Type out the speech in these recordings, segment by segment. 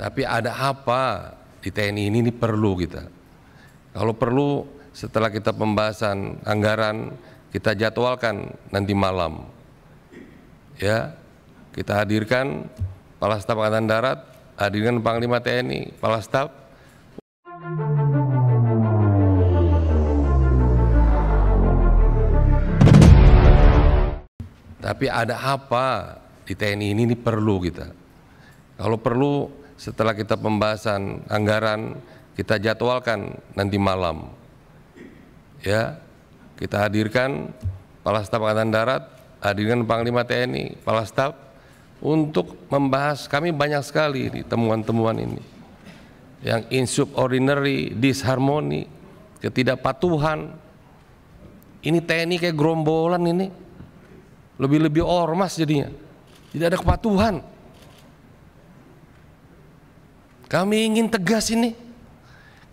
Tapi ada apa di TNI ini, ini perlu kita. Kalau perlu setelah kita pembahasan anggaran kita jadwalkan nanti malam. Ya, kita hadirkan Kepala Staf Angkatan Darat, hadirkan Panglima TNI, Kepala Staf Tapi ada apa di TNI ini, ini perlu kita. Kalau perlu setelah kita pembahasan anggaran kita jadwalkan nanti malam ya kita hadirkan Kepala Staf Angkatan Darat hadirkan Panglima TNI Kepala Staf untuk membahas kami banyak sekali di temuan-temuan ini yang insubordinary, disharmoni, ketidakpatuhan. Ini TNI kayak gerombolan ini. Lebih-lebih ormas jadinya. Tidak ada kepatuhan. Kami ingin tegas ini.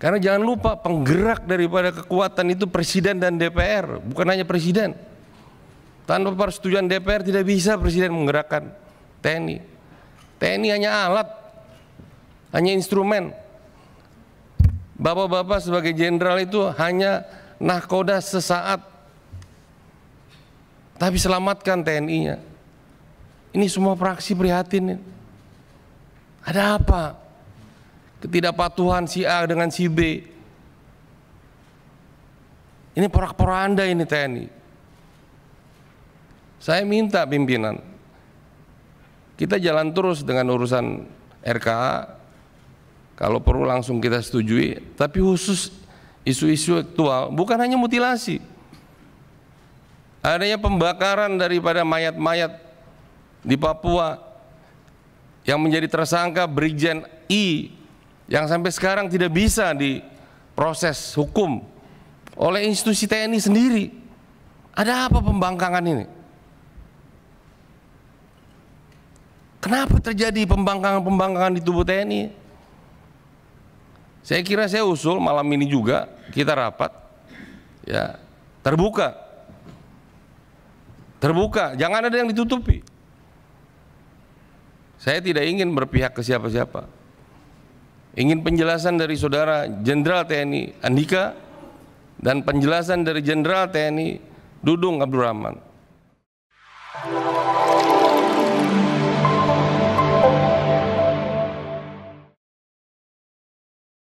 Karena jangan lupa penggerak daripada kekuatan itu presiden dan DPR, bukan hanya presiden. Tanpa persetujuan DPR tidak bisa presiden menggerakkan TNI. TNI hanya alat, hanya instrumen. Bapak-bapak sebagai jenderal itu hanya nahkoda sesaat. Tapi selamatkan TNI-nya. Ini semua praksi prihatin. Ada apa? ketidakpatuhan si A dengan si B. Ini porak-poranda ini TNI. Saya minta pimpinan, kita jalan terus dengan urusan RKA, kalau perlu langsung kita setujui, tapi khusus isu-isu aktual, bukan hanya mutilasi. Adanya pembakaran daripada mayat-mayat di Papua yang menjadi tersangka Brigjen I yang sampai sekarang tidak bisa diproses hukum oleh institusi TNI sendiri. Ada apa pembangkangan ini? Kenapa terjadi pembangkangan-pembangkangan di tubuh TNI? Saya kira saya usul malam ini juga kita rapat ya terbuka terbuka jangan ada yang ditutupi saya tidak ingin berpihak ke siapa-siapa ingin penjelasan dari saudara Jenderal TNI Andika dan penjelasan dari Jenderal TNI Dudung Abdurrahman.